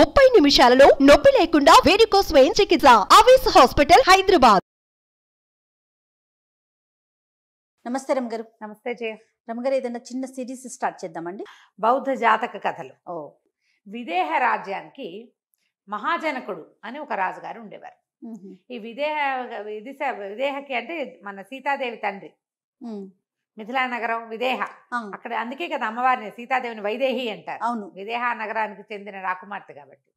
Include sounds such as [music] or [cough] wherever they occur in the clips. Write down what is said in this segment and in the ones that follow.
ముప్పై నిమిషాలలో నొప్పి లేకుండా వేరుకో స్వయం చికిత్స ఆవేశ హాస్పిటల్ హైదరాబాద్ నమస్తే గారు నమస్తే జయ రమగారు ఏదైనా చిన్న సిరీస్ స్టార్ట్ చేద్దామండి బౌద్ధ జాతక కథలు ఓ విదేహ రాజ్యానికి మహాజనకుడు అని ఒక రాజుగారు ఉండేవారు ఈ విదేహ విదిశ విదేహకి అంటే మన సీతాదేవి తండ్రి మిథిలా నగరం విదేహ అక్కడ అందుకే కదా అమ్మవారిని సీతాదేవిని వైదేహి అంటారు అవును విదేహ నగరానికి చెందిన రాకుమార్తె కాబట్టి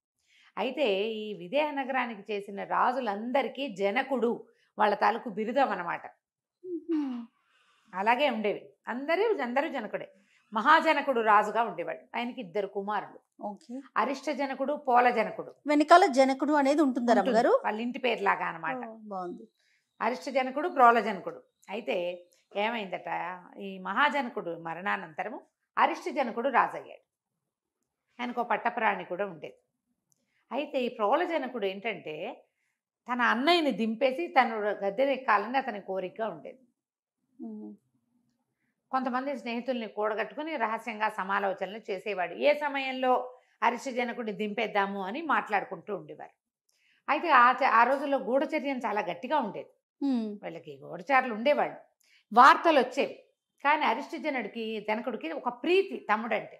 అయితే ఈ విదేహ నగరానికి చేసిన రాజులందరికీ జనకుడు వాళ్ళ తాలూకు బిరుదం అనమాట అలాగే ఉండేవి అందరూ అందరూ జనకుడే మహాజనకుడు రాజుగా ఉండేవాడు ఆయనకి ఇద్దరు కుమారులు అరిష్ట జనకుడు పోల జనకుడు వెనకాల జనకుడు అనేది ఉంటుంది వాళ్ళ ఇంటి పేరు లాగా అనమాట బాగుంది అరిష్ట జనకుడు ప్రోల జనకుడు అయితే ఏమైందట ఈ మహాజనకుడు మరణానంతరము అరిష్ట జనకుడు రాజయ్యాడు ఆయనకు పట్టప్రాణి కూడా ఉండేది అయితే ఈ ప్రౌలజనకుడు ఏంటంటే తన అన్నయ్యని దింపేసి తను గద్దెనెక్కాలని అతని కోరికగా ఉండేది కొంతమంది స్నేహితుల్ని కూడగట్టుకుని రహస్యంగా సమాలోచనలు చేసేవాడు ఏ సమయంలో జనకుడిని దింపేద్దాము అని మాట్లాడుకుంటూ ఉండేవారు అయితే ఆ ఆ రోజుల్లో గూఢచర్యం చాలా గట్టిగా ఉండేది వీళ్ళకి గూఢచారులు ఉండేవాళ్ళు వార్తలు వచ్చేవి కానీ అరిష్టజనుడికి జనకుడికి ఒక ప్రీతి తమ్ముడంటే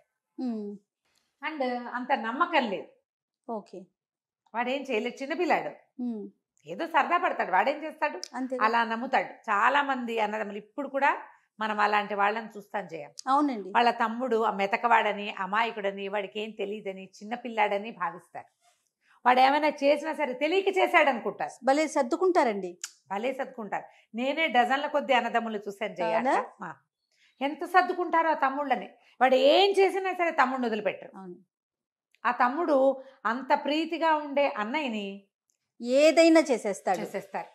అండ్ అంత నమ్మకం లేదు ఓకే వాడేం చేయలేదు చిన్నపిల్లాడు ఏదో సరదా పడతాడు వాడేం చేస్తాడు అలా నమ్ముతాడు చాలా మంది అన్నదమ్ములు ఇప్పుడు కూడా మనం అలాంటి వాళ్ళని చూస్తాం చేయం అవునండి వాళ్ళ తమ్ముడు ఆ మెతకవాడని అమాయకుడని వాడికి ఏం తెలియదని చిన్నపిల్లాడని భావిస్తారు వాడు ఏమైనా చేసినా సరే తెలియక చేశాడు అనుకుంటారు భలే సర్దుకుంటారండి భలే సర్దుకుంటారు నేనే డజన్ల కొద్ది అన్నదమ్ములు చూశాను చేయాలి ఎంత సర్దుకుంటారో ఆ తమ్ముళ్ళని వాడు ఏం చేసినా సరే తమ్ముడిని వదిలిపెట్టరు ఆ తమ్ముడు అంత ప్రీతిగా ఉండే అన్నయ్యని ఏదైనా చేసేస్తాడు చేసేస్తారు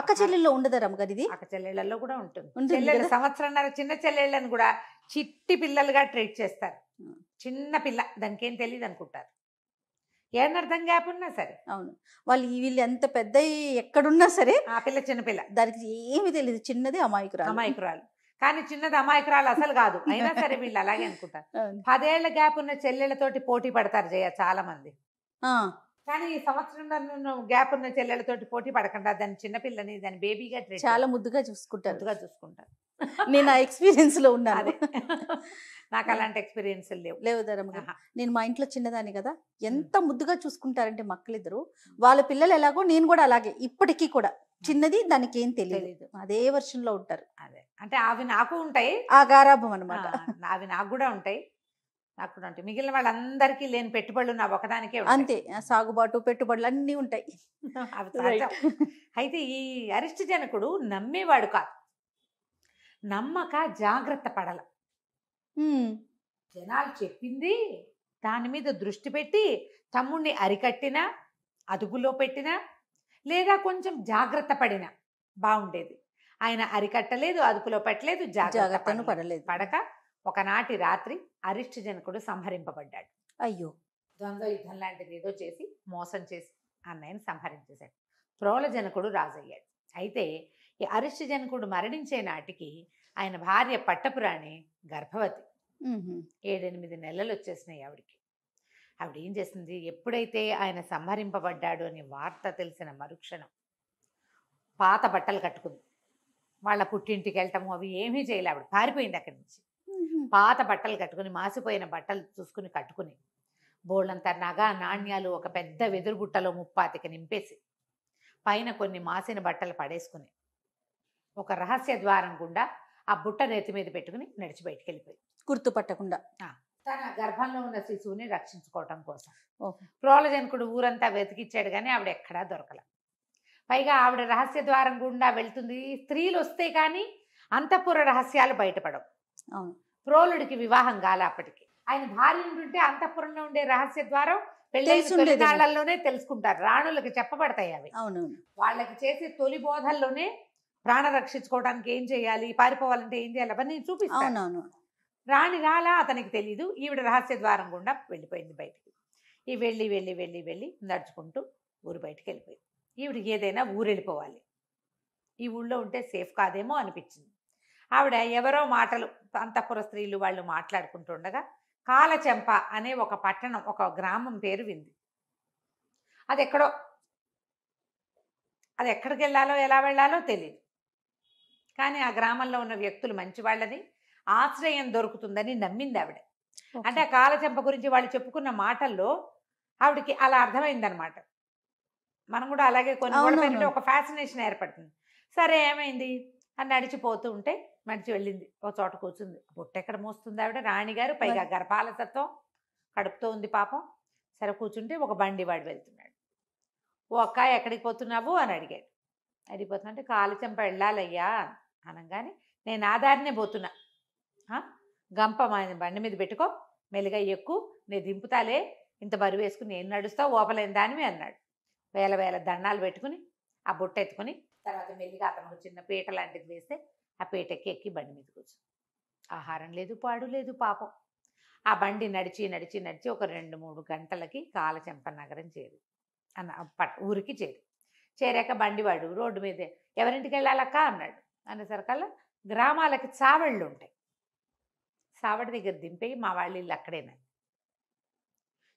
అక్క చెల్లెల్లో ఉండదు రమ్మగారు ఇది అక్క చెల్లెళ్ళల్లో కూడా ఉంటుంది చెల్లెళ్ళ సంవత్సరంన్నర చిన్న చెల్లెళ్ళని కూడా చిట్టి పిల్లలుగా ట్రీట్ చేస్తారు చిన్న పిల్ల దానికి ఏం తెలియదు అనుకుంటారు ఏమర్థం కాకుండా సరే అవును వాళ్ళు వీళ్ళు ఎంత పెద్ద ఎక్కడున్నా సరే ఆ పిల్ల చిన్నపిల్ల దానికి ఏమి తెలియదు చిన్నది అమాయకురాలు అమాయకురాలు కానీ చిన్నది అమాయకురాలు అసలు కాదు అయినా సరే వీళ్ళు అలాగే అనుకుంటారు [laughs] పదేళ్ల గ్యాప్ ఉన్న చెల్లెళ్ళతోటి పోటీ పడతారు జయ చాలా మంది కానీ ఈ సంవత్సరం గ్యాప్ ఉన్న చెల్లెళ్ళతోటి పోటీ పడకుండా దాని చిన్నపిల్లని దాని బేబీగా చాలా ముద్దుగా చూసుకుంటారు ముద్దుగా చూసుకుంటారు నేను ఆ ఎక్స్పీరియన్స్లో ఉన్నాను నాకు అలాంటి ఎక్స్పీరియన్స్ లేవు లేవు ధరమ్మ నేను మా ఇంట్లో చిన్నదాన్ని కదా ఎంత ముద్దుగా చూసుకుంటారంటే మక్కలిద్దరు వాళ్ళ పిల్లలు ఎలాగో నేను కూడా అలాగే ఇప్పటికీ కూడా చిన్నది దానికి ఏం తెలియలేదు అదే వర్షన్ లో ఉంటారు అదే అంటే అవి నాకు ఉంటాయి ఆ గారాభం అనమాట అవి నాకు కూడా ఉంటాయి నాకు కూడా ఉంటాయి మిగిలిన వాళ్ళందరికీ లేని పెట్టుబడులు నా ఒకదానికే అంతే సాగుబాటు పెట్టుబడులు అన్నీ ఉంటాయి అయితే ఈ అరిష్ట జనకుడు నమ్మేవాడు కాదు నమ్మక జాగ్రత్త పడల జనాలు చెప్పింది దాని మీద దృష్టి పెట్టి తమ్ముణ్ణి అరికట్టినా అదుపులో పెట్టినా లేదా కొంచెం జాగ్రత్త పడినా బాగుండేది ఆయన అరికట్టలేదు అదుపులో పెట్టలేదు జాగ్రత్తను పడలేదు పడక ఒకనాటి రాత్రి అరిష్ట జనకుడు సంహరింపబడ్డాడు అయ్యో ద్వంద్వ యుద్ధం లాంటిది ఏదో చేసి మోసం చేసి అన్నయ్యని సంహరించేశాడు ప్రోల జనకుడు రాజయ్యాడు అయితే ఈ జనకుడు మరణించే నాటికి ఆయన భార్య పట్టపురాణి గర్భవతి ఏడెనిమిది నెలలు వచ్చేసినాయి ఆవిడికి ఆవిడ ఏం చేసింది ఎప్పుడైతే ఆయన సంహరింపబడ్డాడు అని వార్త తెలిసిన మరుక్షణం పాత బట్టలు కట్టుకుంది వాళ్ళ పుట్టింటికి వెళ్ళటం అవి ఏమీ చేయలే ఆవిడ పారిపోయింది అక్కడి నుంచి పాత బట్టలు కట్టుకుని మాసిపోయిన బట్టలు చూసుకుని కట్టుకుని బోళ్ళంత నగ నాణ్యాలు ఒక పెద్ద వెదురుగుట్టలో ముప్పాతికి నింపేసి పైన కొన్ని మాసిన బట్టలు పడేసుకుని ఒక రహస్య ద్వారం గుండా ఆ బుట్ట నేతి మీద పెట్టుకుని నడిచి బయటికి వెళ్ళిపోయి గుర్తుపట్టకుండా తన గర్భంలో ఉన్న శిశువుని రక్షించుకోవటం కోసం ప్రోలజనకుడు ఊరంతా వెతికిచ్చాడు కానీ ఆవిడ ఎక్కడా దొరకల పైగా ఆవిడ రహస్య ద్వారం గుండా వెళ్తుంది స్త్రీలు వస్తే కానీ అంతఃపుర రహస్యాలు బయటపడవు అవును ప్రోలుడికి వివాహం కాలే అప్పటికి ఆయన భార్య ఉంటుంటే అంతఃపురంలో ఉండే రహస్య ద్వారం పెళ్లిళ్ళలోనే తెలుసుకుంటారు రాణులకు చెప్పబడతాయి అవి అవును వాళ్ళకి చేసే తొలి బోధల్లోనే ప్రాణ రక్షించుకోవడానికి ఏం చేయాలి పారిపోవాలంటే ఏం చేయాలి అవన్నీ చూపిస్తాను రాణి రాలా అతనికి తెలీదు ఈవిడ రహస్య ద్వారం గుండా వెళ్ళిపోయింది బయటికి ఈ వెళ్ళి వెళ్ళి వెళ్ళి వెళ్ళి నడుచుకుంటూ ఊరు బయటికి వెళ్ళిపోయింది ఈవిడ ఏదైనా ఊరు వెళ్ళిపోవాలి ఈ ఊళ్ళో ఉంటే సేఫ్ కాదేమో అనిపించింది ఆవిడ ఎవరో మాటలు అంతఃపుర స్త్రీలు వాళ్ళు మాట్లాడుకుంటుండగా కాలచెంప అనే ఒక పట్టణం ఒక గ్రామం పేరు వింది అది ఎక్కడో అది ఎక్కడికి వెళ్ళాలో ఎలా వెళ్ళాలో తెలియదు కానీ ఆ గ్రామంలో ఉన్న వ్యక్తులు మంచి వాళ్ళని ఆశ్రయం దొరుకుతుందని నమ్మింది ఆవిడ అంటే ఆ కాలచెంప గురించి వాళ్ళు చెప్పుకున్న మాటల్లో ఆవిడకి అలా అర్థమైందనమాట మనం కూడా అలాగే కొన్ని ఒక ఫ్యాసినేషన్ ఏర్పడుతుంది సరే ఏమైంది అని నడిచిపోతూ ఉంటే నడిచి వెళ్ళింది ఒక చోట కూర్చుంది ఎక్కడ మోస్తుంది ఆవిడ రాణిగారు పైగా గర్భాలతత్వం కడుపుతో ఉంది పాపం సరే కూర్చుంటే ఒక బండి వాడు వెళ్తున్నాడు ఓ అక్క ఎక్కడికి పోతున్నావు అని అడిగాడు అడిగిపోతున్నా అంటే కాలు వెళ్ళాలయ్యా వెళ్ళాలయ్యా అనగానే నేను ఆధారనే పోతున్నా గంప మా బండి మీద పెట్టుకో మెలుగా ఎక్కు నేను దింపుతాలే ఇంత బరువు వేసుకుని నేను నడుస్తావు ఓపలేని దానివి అన్నాడు వేల వేల దండాలు పెట్టుకుని ఆ బుట్ట ఎత్తుకుని తర్వాత మెల్లిగా అతను చిన్న పీట లాంటిది వేస్తే ఆ పీటకి ఎక్కి బండి మీద కూర్చో ఆహారం లేదు పాడు లేదు పాపం ఆ బండి నడిచి నడిచి నడిచి ఒక రెండు మూడు గంటలకి కాలచెంప నగరం చేరి అన్న పట్ ఊరికి చేరి చేరాక బండివాడు రోడ్డు మీద ఎవరింటికి వెళ్ళాలక్క అన్నాడు అనేసరికల్లా గ్రామాలకి చావళ్ళు ఉంటాయి చావడి దగ్గర దింపేయి మా వాళ్ళ ఇల్లు అక్కడేనా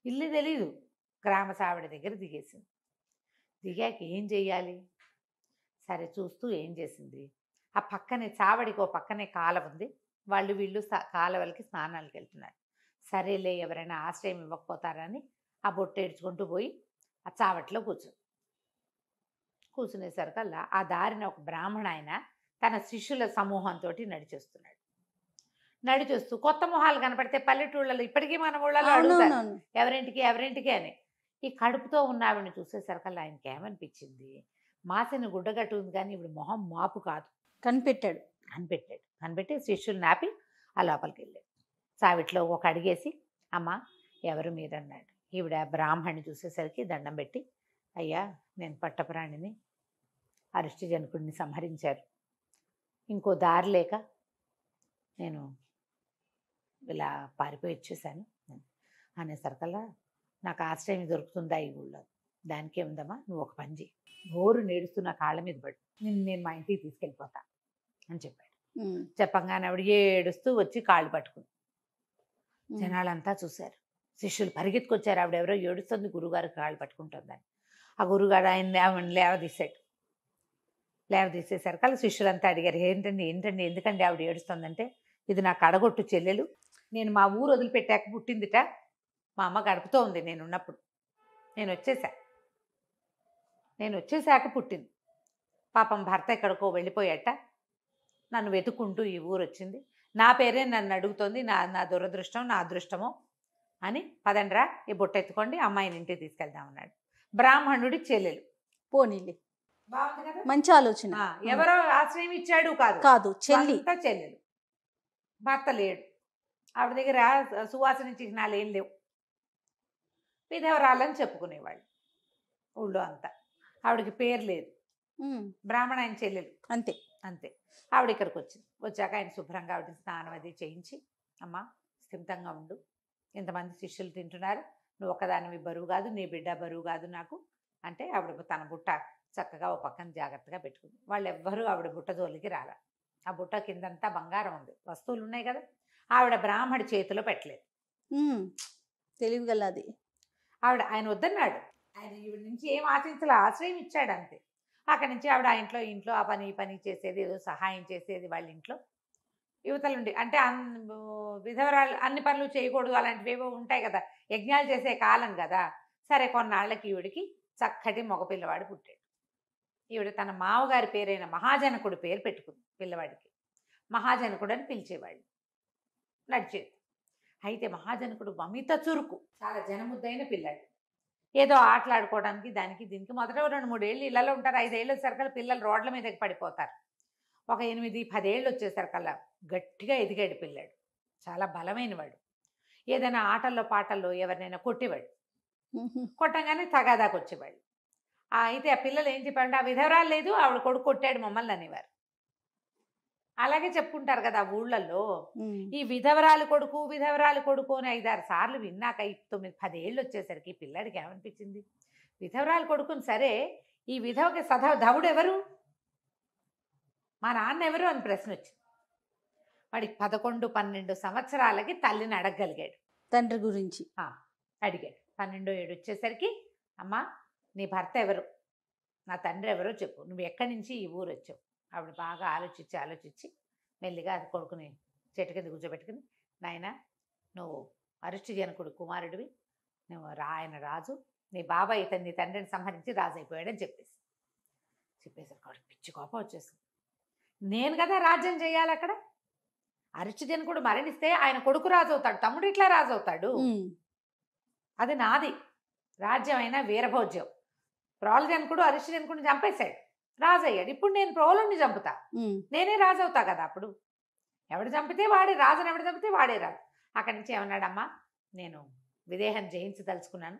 ఇల్లు తెలీదు గ్రామ చావడి దగ్గర దిగేసింది దిగాక ఏం చెయ్యాలి సరే చూస్తూ ఏం చేసింది ఆ పక్కనే చావడికి ఓ పక్కనే కాలవ ఉంది వాళ్ళు వీళ్ళు కాలవలకి స్నానాలకు వెళ్తున్నారు సరేలే ఎవరైనా ఆశ్రయం ఇవ్వకపోతారని ఆ బొట్టు ఏడ్చుకుంటూ పోయి ఆ చావట్లో కూర్చుంది కూర్చునేసరికల్లా ఆ దారిన ఒక బ్రాహ్మణ ఆయన తన శిష్యుల సమూహంతో నడిచేస్తున్నాడు నడిచేస్తూ కొత్త మొహాలు కనపడితే పల్లెటూళ్ళలో ఇప్పటికీ మన ఊళ్ళలో అడుగుతారు ఎవరింటికి ఎవరింటికి అని ఈ కడుపుతో ఉన్న ఆవిడని చూసేసరికల్లా ఆయనకి ఏమనిపించింది మాసిన గుడ్డగట్టు ఉంది కానీ ఇప్పుడు మొహం మాపు కాదు కనిపెట్టాడు కనిపెట్టాడు కనిపెట్టి శిష్యులు నాపి ఆ లోపలికి వెళ్ళాడు సావిట్లో ఒక అడిగేసి అమ్మ ఎవరు మీరన్నాడు ఈవిడ బ్రాహ్మణ్ణి చూసేసరికి దండం పెట్టి అయ్యా నేను పట్టప్రాణిని అరిష్టిజనకుడిని సంహరించారు ఇంకో దారి లేక నేను ఇలా పారిపోయి వచ్చేసాను అనేసరికల్లా నాకు ఆశ్రయం దొరుకుతుందా ఈ ఊళ్ళో దానికే ఏముందమ్మా నువ్వు ఒక పని చేయి నోరు నేడుస్తున్న కాళ్ళ మీద పడి నేను నేను మా ఇంటికి తీసుకెళ్ళిపోతా అని చెప్పాడు చెప్పంగానే ఆవిడ ఏడుస్తూ వచ్చి కాళ్ళు పట్టుకుంది జనాలంతా చూశారు శిష్యులు పరిగెత్తుకొచ్చారు ఆవిడెవరో ఏడుస్తుంది గురుగారు కాళ్ళు పట్టుకుంటుందని ఆ గురుగారు ఆయన ఆవిడ లేవదీశాడు లేవదీసేసరికి అలా శిష్యులంతా అడిగారు ఏంటండి ఏంటండి ఎందుకండి ఆవిడ ఏడుస్తుందంటే ఇది నాకు అడగొట్టు చెల్లెలు నేను మా ఊరు వదిలిపెట్టాక పుట్టిందిట మా అమ్మ గడుపుతూ ఉంది నేను ఉన్నప్పుడు నేను వచ్చేసా నేను వచ్చేసాక పుట్టింది పాపం భర్త ఎక్కడికో వెళ్ళిపోయాట నన్ను వెతుకుంటూ ఈ ఊరు వచ్చింది నా పేరే నన్ను అడుగుతోంది నా నా దురదృష్టం నా అదృష్టమో అని పదండ్రా ఈ బొట్టెత్తుకోండి అమ్మాయిని ఇంటికి తీసుకెళ్దామన్నాడు బ్రాహ్మణుడి చెల్లెలు పోనీళ్ళి మంచి ఆలోచన ఎవరో ఆశ్రయం ఇచ్చాడు కాదు కాదు చెల్లి చెల్లెలు భర్త లేడు ఆవిడ దగ్గర సువాసన చిహ్నాలు ఏం లేవు విధవరాలని చెప్పుకునేవాళ్ళు ఊళ్ళో అంతా ఆవిడకి పేరు లేదు బ్రాహ్మణ ఆయన చెల్లెలు అంతే అంతే ఆవిడ ఇక్కడికి వచ్చింది వచ్చాక ఆయన శుభ్రంగా ఆవిడ స్నానం అది చేయించి అమ్మ స్థిమితంగా ఉండు ఇంతమంది శిష్యులు తింటున్నారు నువ్వు ఒకదానివి బరువు కాదు నీ బిడ్డ బరువు కాదు నాకు అంటే ఆవిడ తన బుట్ట చక్కగా ఓ పక్కన జాగ్రత్తగా పెట్టుకుంది వాళ్ళు ఎవ్వరూ ఆవిడ బుట్ట జోలికి రాలా ఆ బుట్ట కిందంతా బంగారం ఉంది వస్తువులు ఉన్నాయి కదా ఆవిడ బ్రాహ్మడి చేతిలో పెట్టలేదు తెలివిగల అది ఆవిడ ఆయన వద్దన్నాడు ఆయన ఈవిడ నుంచి ఏం ఆశించలే ఆశ్రయం ఇచ్చాడు అంతే అక్కడి నుంచి ఆవిడ ఆ ఇంట్లో ఇంట్లో ఆ పని ఈ పని చేసేది ఏదో సహాయం చేసేది వాళ్ళ ఇంట్లో యువతలుండి అంటే అన్ విధవరాలు అన్ని పనులు చేయకూడదు అలాంటివి ఏవో ఉంటాయి కదా యజ్ఞాలు చేసే కాలం కదా సరే కొన్నాళ్ళకి ఈవిడికి చక్కటి మగపిల్లవాడు పుట్టాడు ఈవిడ తన మామగారి పేరైన మహాజనకుడు పేరు పెట్టుకుంది పిల్లవాడికి మహాజనకుడు అని పిలిచేవాడు నడిచేది అయితే మహాజనకుడు మమిత చురుకు చాలా జనముద్దైన పిల్లాడు ఏదో ఆటలాడుకోవడానికి దానికి దీనికి మొదట రెండు మూడేళ్ళు ఇళ్ళలో ఉంటారు ఐదేళ్ళు వచ్చేసరికి పిల్లలు రోడ్ల మీదకి పడిపోతారు ఒక ఎనిమిది పదేళ్ళు వచ్చేసరికల్లా గట్టిగా ఎదిగాడు పిల్లాడు చాలా బలమైనవాడు ఏదైనా ఆటల్లో పాటల్లో ఎవరినైనా కొట్టేవాడు కొట్టంగానే తగాదాకు వచ్చేవాళ్ళు అయితే ఆ పిల్లలు ఏం చెప్పారంటే ఆ విధవరాలు లేదు ఆవిడ కొడుకు కొట్టాడు మమ్మల్ని అనేవారు అలాగే చెప్పుకుంటారు కదా ఊళ్ళల్లో ఈ విధవరాలు కొడుకు విధవరాలు కొడుకు అని ఐదారు సార్లు విన్నాక తొమ్మిది పదేళ్ళు వచ్చేసరికి పిల్లడికి ఏమనిపించింది విధవరాలు కొడుకుని సరే ఈ విధవకి సదా ధవుడు ఎవరు మా నాన్న ఎవరు అని ప్రశ్న వచ్చింది వాడికి పదకొండు పన్నెండు సంవత్సరాలకి తల్లిని అడగగలిగాడు తండ్రి గురించి అడిగాడు పన్నెండో ఏడు వచ్చేసరికి అమ్మ నీ భర్త ఎవరు నా తండ్రి ఎవరో చెప్పు నువ్వు ఎక్కడి నుంచి ఈ ఊరు వచ్చావు ఆవిడ బాగా ఆలోచించి ఆలోచించి మెల్లిగా అది కొడుకుని చెట్టు కింద కూర్చోబెట్టుకుని నాయన నువ్వు అరుష్టి జనకుడు కుమారుడివి నువ్వు రాయన ఆయన రాజు నీ బాబాయ్ ఇతను నీ తండ్రిని సంహరించి రాజు అయిపోయాడని చెప్పేసి చెప్పేసరికి ఆవిడ పిచ్చి కోపం వచ్చేసింది నేను కదా రాజ్యం చేయాలి అక్కడ అరుచిజన్ జనకుడు మరణిస్తే ఆయన కొడుకు రాజు అవుతాడు తమ్ముడు ఇట్లా రాజు అవుతాడు అది నాది రాజ్యమైన వీరభోజ్యం ప్రాళజనకుడు అరిష్టజనకుడిని చంపేశాడు రాజు అయ్యాడు ఇప్పుడు నేను ప్రోలుని చంపుతా నేనే రాజు అవుతా కదా అప్పుడు ఎవడు చంపితే వాడే రాజుని ఎవడు చంపితే వాడే రాజు అక్కడి నుంచి ఏమన్నాడమ్మా నేను విదేహం జయించదలుచుకున్నాను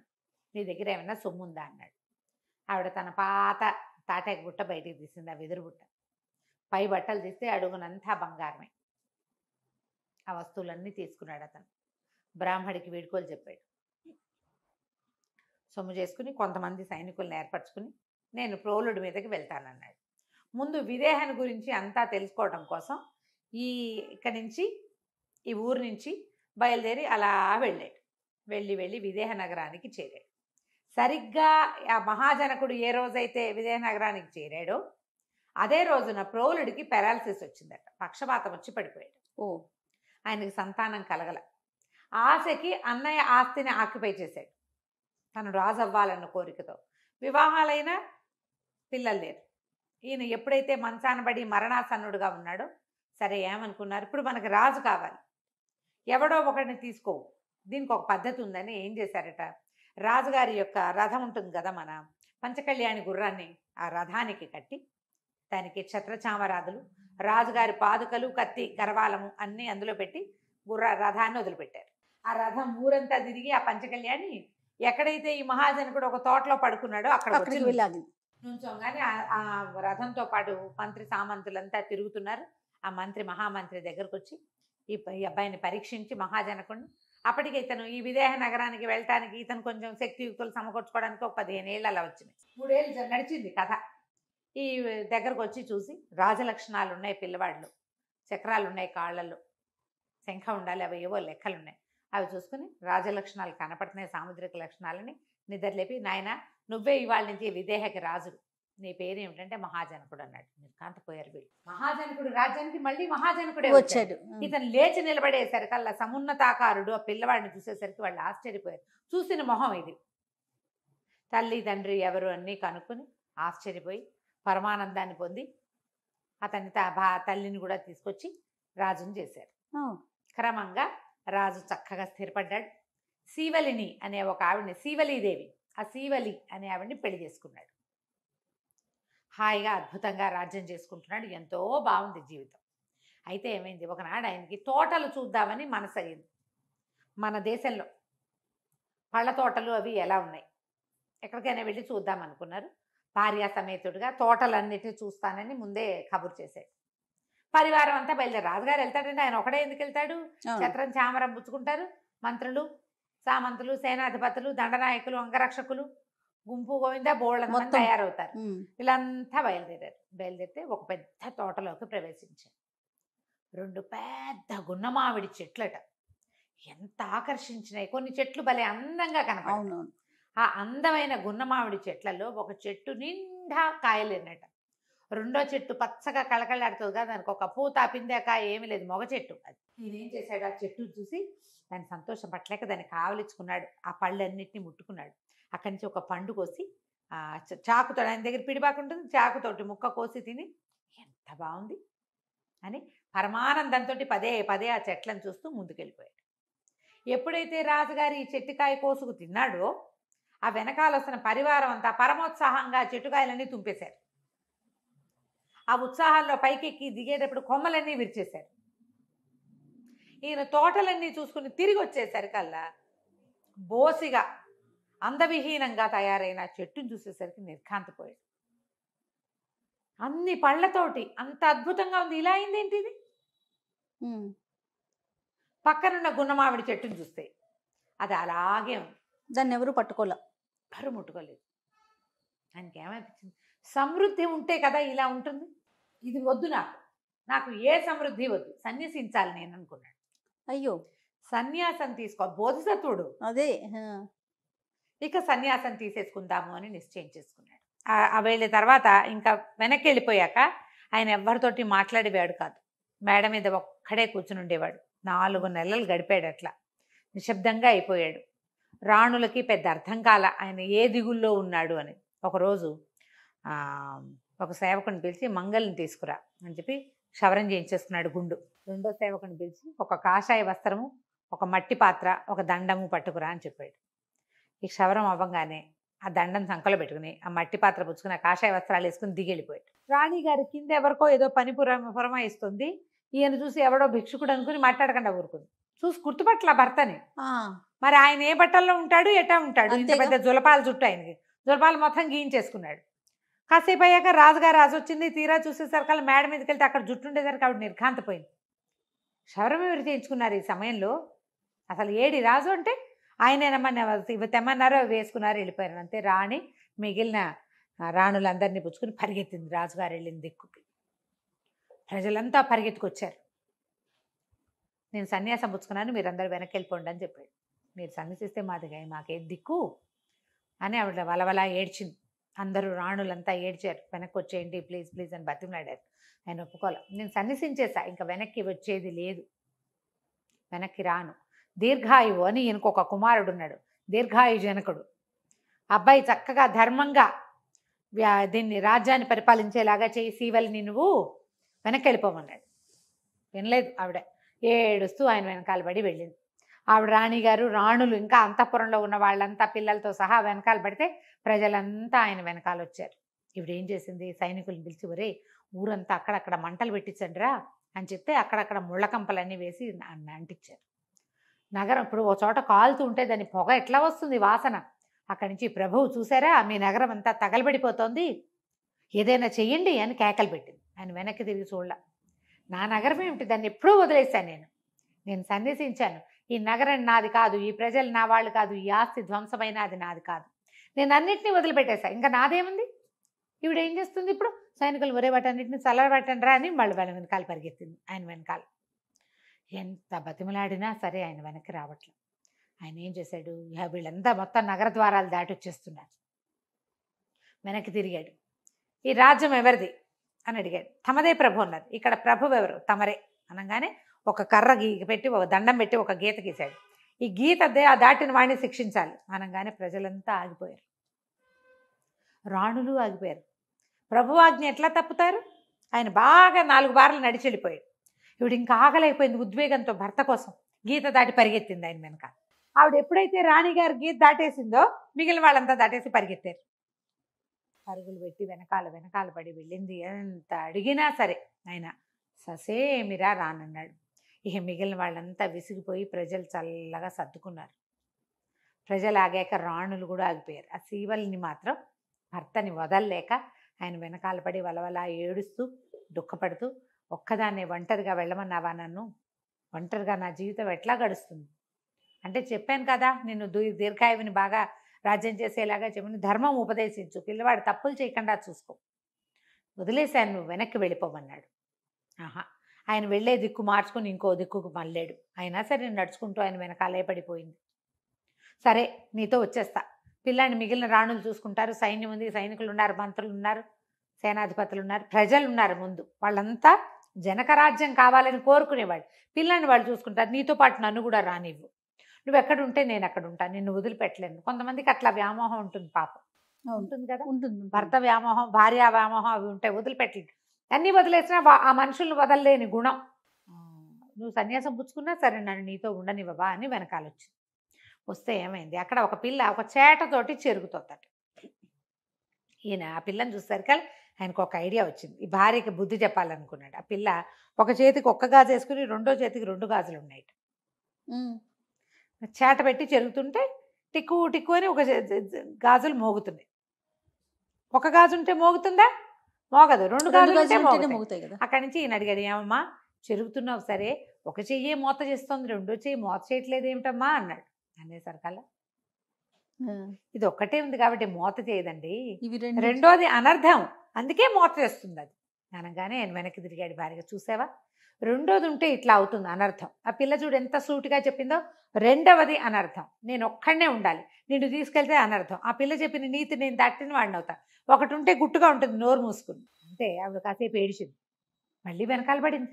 నీ దగ్గర ఏమైనా సొమ్ము ఉందా అన్నాడు ఆవిడ తన పాత తాటాకి బుట్ట బయటికి తీసింది ఆ వెదురు బుట్ట పై బట్టలు తీస్తే అడుగునంతా బంగారమే ఆ వస్తువులన్నీ తీసుకున్నాడు అతను బ్రాహ్మడికి వీడుకోలు చెప్పాడు సొమ్ము చేసుకుని కొంతమంది సైనికులను ఏర్పరచుకుని నేను ప్రోలుడి మీదకి వెళ్తానన్నాడు ముందు విదేహాన్ని గురించి అంతా తెలుసుకోవడం కోసం ఈ ఇక్కడి నుంచి ఈ ఊరు నుంచి బయలుదేరి అలా వెళ్ళాడు వెళ్ళి వెళ్ళి విదేహ నగరానికి చేరాడు సరిగ్గా ఆ మహాజనకుడు ఏ రోజైతే విదేహ నగరానికి చేరాడో అదే రోజున ప్రోలుడికి పెరాలసిస్ వచ్చిందట పక్షపాతం వచ్చి పడిపోయాడు ఓ ఆయనకి సంతానం కలగల ఆశకి అన్నయ్య ఆస్తిని ఆక్యుపై చేశాడు తను రాజవ్వాలన్న కోరికతో వివాహాలైన పిల్లలు లేరు ఈయన ఎప్పుడైతే మంచానబడి మరణాసన్నుడుగా ఉన్నాడో సరే ఏమనుకున్నారు ఇప్పుడు మనకు రాజు కావాలి ఎవడో ఒకడిని తీసుకోవు దీనికి ఒక పద్ధతి ఉందని ఏం చేశారట రాజుగారి యొక్క రథం ఉంటుంది కదా మన పంచకళ్యాణి గుర్రాన్ని ఆ రథానికి కట్టి దానికి ఛత్రచామరాదులు రాజుగారి పాదుకలు కత్తి గర్వాలము అన్నీ అందులో పెట్టి గుర్ర రథాన్ని వదిలిపెట్టారు ఆ రథం ఊరంతా తిరిగి ఆ పంచకళ్యాణి ఎక్కడైతే ఈ మహాజనకుడు ఒక తోటలో పడుకున్నాడో అక్కడ అక్కడికి వెళ్ళాలి నుంచోగానే ఆ రథంతో పాటు మంత్రి సామంతులంతా తిరుగుతున్నారు ఆ మంత్రి మహామంత్రి దగ్గరకు వచ్చి ఈ అబ్బాయిని పరీక్షించి మహాజనకుడిని అప్పటికి ఇతను ఈ విదేహ నగరానికి వెళ్ళటానికి ఇతను కొంచెం శక్తియుక్తులు సమకూర్చుకోవడానికి ఒక పదిహేను ఏళ్ళు అలా వచ్చినాయి మూడేళ్ళు నడిచింది కథ ఈ దగ్గరకు వచ్చి చూసి రాజలక్షణాలు ఉన్నాయి పిల్లవాళ్ళు చక్రాలు ఉన్నాయి కాళ్ళలో శంఖ ఉండాలి అవి ఏవో లెక్కలు ఉన్నాయి అవి చూసుకుని రాజలక్షణాలు కనపడుతున్నాయి సాముద్రిక లక్షణాలని నిద్రలేపి నాయన నువ్వే ఇవాళ నుంచి విదేహకి రాజు నీ పేరు ఏమిటంటే మహాజనకుడు అన్నాడు పోయారు వీళ్ళు మహాజనకుడు రాజ్యానికి మళ్ళీ మహాజనకుడే వచ్చాడు ఇతను లేచి నిలబడేసరికి అలా సమున్నతాకారుడు ఆ పిల్లవాడిని చూసేసరికి వాళ్ళు ఆశ్చర్యపోయారు చూసిన మొహం ఇది తల్లి తండ్రి ఎవరు అన్నీ కనుక్కుని ఆశ్చర్యపోయి పరమానందాన్ని పొంది అతన్ని తల్లిని కూడా తీసుకొచ్చి రాజుని చేశారు క్రమంగా రాజు చక్కగా స్థిరపడ్డాడు శీవలిని అనే ఒక ఆవిడని శీవలీదేవి ఆ శీవలి అనే ఆవిడిని పెళ్లి చేసుకున్నాడు హాయిగా అద్భుతంగా రాజ్యం చేసుకుంటున్నాడు ఎంతో బాగుంది జీవితం అయితే ఏమైంది ఒకనాడు ఆయనకి తోటలు చూద్దామని మనసు అయ్యింది మన దేశంలో పళ్ళ తోటలు అవి ఎలా ఉన్నాయి ఎక్కడికైనా వెళ్ళి చూద్దామనుకున్నారు భార్యా సమేతుడిగా తోటలన్నిటిని చూస్తానని ముందే కబురు చేశాడు పరివారం అంతా బయలుదేరు రాజుగారు వెళ్తాడంటే ఆయన ఒకడే ఎందుకు వెళ్తాడు చత్రం చామరం పుచ్చుకుంటారు మంత్రులు సామంతులు సేనాధిపతులు దండనాయకులు అంగరక్షకులు గుంపు గోవింద బోళ్ళ తయారవుతారు వీళ్ళంతా బయలుదేరారు బయలుదేరితే ఒక పెద్ద తోటలోకి ప్రవేశించారు రెండు పెద్ద గున్నమామిడి చెట్లట ఎంత ఆకర్షించినాయి కొన్ని చెట్లు భలే అందంగా కనపడవు ఆ అందమైన గున్నమామిడి చెట్లలో ఒక చెట్టు నిండా కాయలేనట రెండో చెట్టు పచ్చగా కళకళలాడుతుంది కదా దానికి ఒక పూ తాపిందాక ఏమీ లేదు మొగ చెట్టు అది నేనేం చేశాడు ఆ చెట్టు చూసి దాని సంతోషం పట్టలేక దాన్ని కావలిచ్చుకున్నాడు ఆ పళ్ళన్నింటినీ ముట్టుకున్నాడు అక్కడి నుంచి ఒక పండు కోసి చాకుతో ఆయన దగ్గర పిడిబాకు ఉంటుంది చాకుతోటి ముక్క కోసి తిని ఎంత బాగుంది అని పరమానందంతో పదే పదే ఆ చెట్లను చూస్తూ ముందుకెళ్ళిపోయాడు ఎప్పుడైతే రాజుగారు ఈ చెట్టుకాయ కోసుకు తిన్నాడో ఆ వెనకాల వస్తున్న పరివారం అంతా పరమోత్సాహంగా చెట్టుకాయలన్నీ తుంపేశారు ఆ ఉత్సాహాల్లో పైకెక్కి దిగేటప్పుడు కొమ్మలన్నీ విరిచేశారు ఈయన తోటలన్నీ చూసుకుని తిరిగి వచ్చేసరికల్లా బోసిగా అందవిహీనంగా తయారైన చెట్టును చూసేసరికి నిర్ఘాంతపోయాడు అన్ని పళ్ళతోటి అంత అద్భుతంగా ఉంది ఇలా అయింది ఇది పక్కనున్న గున్నమావిడి చెట్టును చూస్తే అది అలాగే ఉంది దాన్ని ఎవరు పట్టుకోలే ఎవరు ముట్టుకోలేదు దానికి ఏమనిపించింది సమృద్ధి ఉంటే కదా ఇలా ఉంటుంది ఇది వద్దు నాకు నాకు ఏ సమృద్ధి వద్దు సన్యసించాలి నేను అనుకున్నాడు అయ్యో సన్యాసం తీసుకో బోధిసత్వుడు అదే ఇక సన్యాసం తీసేసుకుందాము అని నిశ్చయం చేసుకున్నాడు ఆ వెళ్ళిన తర్వాత ఇంకా వెనక్కి వెళ్ళిపోయాక ఆయన ఎవరితోటి మాట్లాడేవాడు కాదు మేడ మీద ఒక్కడే కూర్చుని ఉండేవాడు నాలుగు నెలలు గడిపాడు అట్లా నిశ్శబ్దంగా అయిపోయాడు రాణులకి పెద్ద అర్థం కాల ఆయన ఏ దిగుల్లో ఉన్నాడు అని ఒకరోజు ఒక సేవకుని పిలిచి మంగళని తీసుకురా అని చెప్పి క్షవరం చేయించేసుకున్నాడు గుండు రెండో సేవకుని పిలిచి ఒక కాషాయ వస్త్రము ఒక మట్టి పాత్ర ఒక దండము పట్టుకురా అని చెప్పాడు ఈ క్షవరం అవ్వగానే ఆ దండం సంకలో పెట్టుకుని ఆ మట్టి పాత్ర పుచ్చుకుని ఆ కాషాయ వస్త్రాలు వేసుకుని దిగెళ్ళిపోయాడు రాణి గారి కింద ఎవరికో ఏదో పని పురమాయిస్తుంది ఈయన చూసి ఎవడో భిక్షుకుడు అనుకుని మాట్లాడకుండా ఊరుకుంది చూసి గుర్తుపట్ల భర్తని మరి ఆయన ఏ బట్టల్లో ఉంటాడు ఎటా ఉంటాడు ఇంత పెద్ద జులపాలు చుట్టూ ఆయనకి జులపాలు మొత్తం గీయించేసుకున్నాడు కాసేపు అయ్యాక రాజుగారు రాజు వచ్చింది తీరా చూసేసరికి మేడ మీదకి వెళ్తే అక్కడ జుట్టు ఉండేసరికి ఆవిడ నిర్ఘాంతపోయింది శవరం ఎవరు చేయించుకున్నారు ఈ సమయంలో అసలు ఏడి రాజు అంటే ఆయన ఏమన్నా తెమ్మన్నారు వేసుకున్నారు వెళ్ళిపోయారు అంతే రాణి మిగిలిన రాణులందరినీ పుచ్చుకుని పరిగెత్తింది రాజుగారు వెళ్ళిన దిక్కుకి ప్రజలంతా పరిగెత్తుకొచ్చారు నేను సన్యాసం పుచ్చుకున్నాను మీరందరూ వెనక్కి వెళ్ళిపోండి అని చెప్పాడు మీరు సన్యాసిస్తే మాదిగా మాకే దిక్కు అని ఆవిడ వలవలా ఏడ్చింది అందరూ రాణులంతా ఏడ్చారు వెనక్కి వచ్చేయండి ప్లీజ్ ప్లీజ్ అని బతిమలాడారు ఆయన ఒప్పుకోవాలి నేను సన్నిసించేసా ఇంకా వెనక్కి వచ్చేది లేదు వెనక్కి రాను దీర్ఘాయువు అని ఈయనకు ఒక కుమారుడు ఉన్నాడు దీర్ఘాయు జనకుడు అబ్బాయి చక్కగా ధర్మంగా దీన్ని రాజ్యాన్ని పరిపాలించేలాగా చేయి సీవల్ని నువ్వు వెనక్కి వెళ్ళిపోమన్నాడు వినలేదు ఆవిడ ఏడుస్తూ ఆయన వెనకాల పడి వెళ్ళింది ఆవిడ రాణిగారు రాణులు ఇంకా అంతఃపురంలో ఉన్న వాళ్ళంతా పిల్లలతో సహా వెనకాల పడితే ప్రజలంతా ఆయన వెనకాల వచ్చారు ఇవిడ ఏం చేసింది సైనికులను పిలిచి వరే ఊరంతా అక్కడక్కడ మంటలు పెట్టించండిరా అని చెప్తే అక్కడక్కడ ముళ్ళకంపలన్నీ వేసి అంటించారు నగరం ఇప్పుడు ఓ చోట కాలుతూ ఉంటే దాని పొగ ఎట్లా వస్తుంది వాసన అక్కడి నుంచి ప్రభువు చూసారా మీ నగరం అంతా తగలబడిపోతోంది ఏదైనా చెయ్యండి అని కేకలు పెట్టింది ఆయన వెనక్కి తిరిగి చూడాల నా నగరం ఏమిటి దాన్ని ఎప్పుడూ వదిలేశాను నేను నేను సందేశించాను ఈ నగరం నాది కాదు ఈ ప్రజలు నా వాళ్ళు కాదు ఈ ఆస్తి ధ్వంసమైన అది నాది కాదు నేను అన్నింటినీ వదిలిపెట్టేశా ఇంకా నాదేముంది ఈవిడ ఏం చేస్తుంది ఇప్పుడు సైనికులు ఒరే అన్నింటినీ చల్లబట్టండి రా అని వాళ్ళు వాళ్ళ వెనకాల పరిగెత్తింది ఆయన వెనకాల ఎంత బతిమలాడినా సరే ఆయన వెనక్కి రావట్లేదు ఆయన ఏం చేశాడు వీళ్ళంతా మొత్తం నగర ద్వారాలు దాటి వచ్చేస్తున్నారు వెనక్కి తిరిగాడు ఈ రాజ్యం ఎవరిది అని అడిగాడు తమదే ప్రభు అన్నారు ఇక్కడ ప్రభు ఎవరు తమరే అనగానే ఒక కర్ర గీ పెట్టి ఒక దండం పెట్టి ఒక గీత గీశాడు ఈ గీత ఆ దాటిన వాడిని శిక్షించాలి అనగానే ప్రజలంతా ఆగిపోయారు రాణులు ఆగిపోయారు ప్రభువాజ్ఞ ఎట్లా తప్పుతారు ఆయన బాగా నాలుగు బార్లు నడిచి వెళ్ళిపోయాడు ఇవిడు ఇంకా ఆగలేకపోయింది ఉద్వేగంతో భర్త కోసం గీత దాటి పరిగెత్తింది ఆయన వెనక ఆవిడ ఎప్పుడైతే రాణిగారు గీత దాటేసిందో మిగిలిన వాళ్ళంతా దాటేసి పరిగెత్తారు పరుగులు పెట్టి వెనకాల వెనకాల పడి వెళ్ళింది ఎంత అడిగినా సరే ఆయన ససేమిరా రానన్నాడు ఇక మిగిలిన వాళ్ళంతా విసిగిపోయి ప్రజలు చల్లగా సర్దుకున్నారు ప్రజలు ఆగాక రాణులు కూడా ఆగిపోయారు ఆ సీవల్ని మాత్రం భర్తని వదలలేక ఆయన వెనకాల పడి వలవల ఏడుస్తూ దుఃఖపడుతూ ఒక్కదాన్ని ఒంటరిగా వెళ్ళమన్నావా నన్ను ఒంటరిగా నా జీవితం ఎట్లా గడుస్తుంది అంటే చెప్పాను కదా నిన్ను దీర్ఘాయువుని బాగా రాజ్యం చేసేలాగా చెప్పిన ధర్మం ఉపదేశించు పిల్లవాడు తప్పులు చేయకుండా చూసుకో వదిలేశాను నువ్వు వెనక్కి వెళ్ళిపోమన్నాడు ఆహా ఆయన వెళ్ళే దిక్కు మార్చుకుని ఇంకో దిక్కుకు మళ్ళాడు అయినా సరే నడుచుకుంటూ ఆయన వెనకాలే పడిపోయింది సరే నీతో వచ్చేస్తా పిల్లాన్ని మిగిలిన రాణులు చూసుకుంటారు సైన్యం ఉంది సైనికులు ఉన్నారు మంత్రులు ఉన్నారు సేనాధిపతులు ఉన్నారు ప్రజలు ఉన్నారు ముందు వాళ్ళంతా జనకరాజ్యం కావాలని కోరుకునేవాళ్ళు పిల్లాన్ని వాళ్ళు చూసుకుంటారు నీతో పాటు నన్ను కూడా రానివ్వు నువ్వు ఎక్కడుంటే నేను అక్కడ ఉంటాను నిన్ను వదిలిపెట్టలేను కొంతమందికి అట్లా వ్యామోహం ఉంటుంది పాపం ఉంటుంది కదా ఉంటుంది భర్త వ్యామోహం భార్య వ్యామోహం అవి ఉంటాయి వదిలిపెట్టలేదు అన్నీ వదిలేసినా ఆ మనుషులను వదలలేని గుణం నువ్వు సన్యాసం పుచ్చుకున్నా సరే నన్ను నీతో ఉండని బాబా అని వెనకాలొచ్చింది వస్తే ఏమైంది అక్కడ ఒక పిల్ల ఒక చేటతోటి చెరుగుతోందట ఈయన ఆ పిల్లని చూసేసరికి ఆయనకు ఒక ఐడియా వచ్చింది ఈ భార్యకి బుద్ధి చెప్పాలనుకున్నాడు ఆ పిల్ల ఒక చేతికి ఒక్క గాజు వేసుకుని రెండో చేతికి రెండు గాజులు ఉన్నాయి చేట పెట్టి చెరుగుతుంటే టిక్కు టిక్కు అని ఒక గాజులు మోగుతున్నాయి ఒక గాజు ఉంటే మోగుతుందా మోగదు రెండు గాజులు మోగుతాయి కదా అక్కడి నుంచి ఈయన అడిగాడు ఏమమ్మా చెరుగుతున్నావు సరే ఒక చెయ్యే మూత చేస్తుంది రెండో చెయ్యి మూత చేయట్లేదు ఏమిటమ్మా అన్నాడు అనేసరికల్లా ఇది ఒక్కటే ఉంది కాబట్టి మూత చేయదండి రెండోది అనర్థం అందుకే మూత చేస్తుంది అది అనగానే ఆయన వెనక్కి తిరిగాడు భారీగా చూసావా రెండోది ఉంటే ఇట్లా అవుతుంది అనర్థం ఆ పిల్ల చూడు ఎంత సూటిగా చెప్పిందో రెండవది అనర్థం నేను ఒక్కడనే ఉండాలి నిన్ను తీసుకెళ్తే అనర్థం ఆ పిల్ల చెప్పిన నీతి నేను దాటిని వాడిని అవుతా ఒకటి ఉంటే గుట్టుగా ఉంటుంది నోరు మూసుకుని అంటే ఆవిడ కాసేపు ఏడిచింది మళ్ళీ వెనకాల పడింది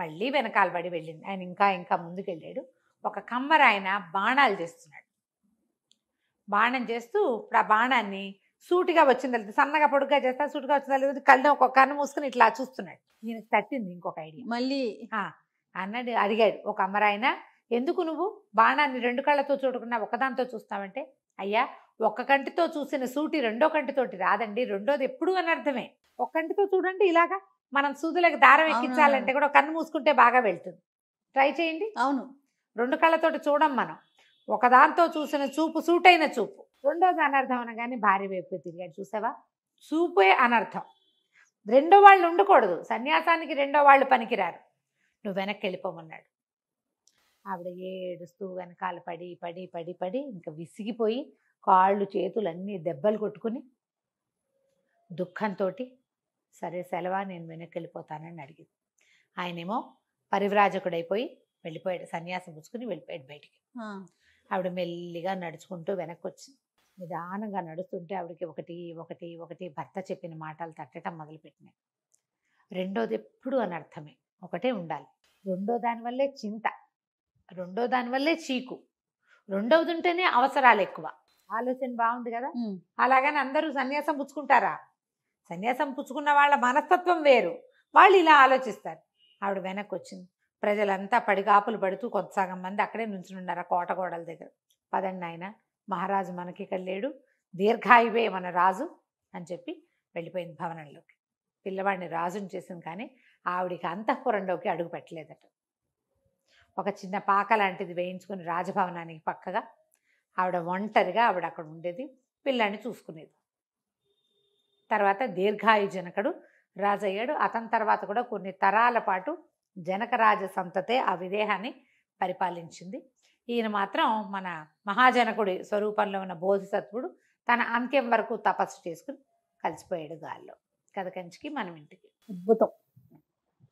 మళ్ళీ వెనకాల పడి వెళ్ళింది ఆయన ఇంకా ఇంకా ముందుకెళ్ళాడు ఒక కమ్మర ఆయన బాణాలు చేస్తున్నాడు బాణం చేస్తూ ఇప్పుడు ఆ బాణాన్ని సూటిగా వచ్చింది లేదు సన్నగా పొడుగ్గా చేస్తా సూటిగా వచ్చింది లేదు కళ్ళు ఒక కన్ను మూసుకుని ఇట్లా చూస్తున్నాడు ఈయనకు తట్టింది ఇంకొక ఐడియా మళ్ళీ అన్నాడు అడిగాడు ఒక అమ్మరాయన ఎందుకు నువ్వు బాణాన్ని రెండు కళ్ళతో చూడకుండా ఒకదాంతో చూస్తావంటే అయ్యా ఒక్క కంటితో చూసిన సూటి రెండో కంటితోటి రాదండి రెండోది ఎప్పుడు అని అర్థమే ఒక కంటితో చూడండి ఇలాగా మనం సూదులకు దారం ఎక్కించాలంటే కూడా కన్ను మూసుకుంటే బాగా వెళ్తుంది ట్రై చేయండి అవును రెండు కళ్ళతోటి చూడం మనం ఒకదాంతో చూసిన చూపు సూటైన చూపు రెండోది అనర్థం అనగానే భార్య వైపు తిరిగాడు చూసావా చూపే అనర్థం రెండో వాళ్ళు ఉండకూడదు సన్యాసానికి రెండో వాళ్ళు పనికిరారు నువ్వు వెనక్కి వెళ్ళిపోమన్నాడు ఆవిడ ఏడుస్తూ వెనకాల పడి పడి పడి పడి ఇంకా విసిగిపోయి కాళ్ళు చేతులు అన్నీ దెబ్బలు కొట్టుకుని దుఃఖంతో సరే సెలవా నేను వెనక్కి వెళ్ళిపోతానని అడిగింది ఆయనేమో పరివ్రాజకుడైపోయి వెళ్ళిపోయాడు సన్యాసం పుచ్చుకుని వెళ్ళిపోయాడు బయటికి ఆవిడ మెల్లిగా నడుచుకుంటూ వెనక్కి వచ్చింది నిదానంగా నడుస్తుంటే ఆవిడకి ఒకటి ఒకటి ఒకటి భర్త చెప్పిన మాటలు తట్టడం మొదలుపెట్టినాయి రెండోది ఎప్పుడు అని అర్థమే ఒకటే ఉండాలి రెండో దానివల్లే చింత రెండో దానివల్లే చీకు రెండవది ఉంటేనే అవసరాలు ఎక్కువ ఆలోచన బాగుంది కదా అలాగని అందరూ సన్యాసం పుచ్చుకుంటారా సన్యాసం పుచ్చుకున్న వాళ్ళ మనస్తత్వం వేరు వాళ్ళు ఇలా ఆలోచిస్తారు ఆవిడ వెనక్కి వచ్చింది ప్రజలంతా పడిగాపులు పడుతూ కొంతసాగం సగం మంది అక్కడే నుంచునున్నారు కోట గోడల దగ్గర పదండి ఆయన మహారాజు మనకి ఇక్కడ లేడు దీర్ఘాయువే మన రాజు అని చెప్పి వెళ్ళిపోయింది భవనంలోకి పిల్లవాడిని రాజుని చేసింది కానీ ఆవిడికి అంతఃపురంలోకి అడుగు పెట్టలేదట ఒక చిన్న పాక లాంటిది వేయించుకుని రాజభవనానికి పక్కగా ఆవిడ ఒంటరిగా ఆవిడ అక్కడ ఉండేది పిల్లాన్ని చూసుకునేది తర్వాత దీర్ఘాయు జనకుడు రాజయ్యాడు అతని తర్వాత కూడా కొన్ని తరాల పాటు జనకరాజ సంతతే ఆ విదేహాన్ని పరిపాలించింది ఈయన మాత్రం మన మహాజనకుడి స్వరూపంలో ఉన్న బోధిసత్వుడు తన అంత్యం వరకు తపస్సు చేసుకుని కలిసిపోయాడు గాల్లో కథ కంచికి మనం ఇంటికి అద్భుతం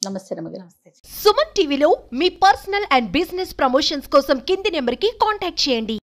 నమస్తే నమస్తే సుమన్ టీవీలో మీ పర్సనల్ అండ్ బిజినెస్ ప్రమోషన్స్ కోసం కింది నెంబర్కి కాంటాక్ట్ చేయండి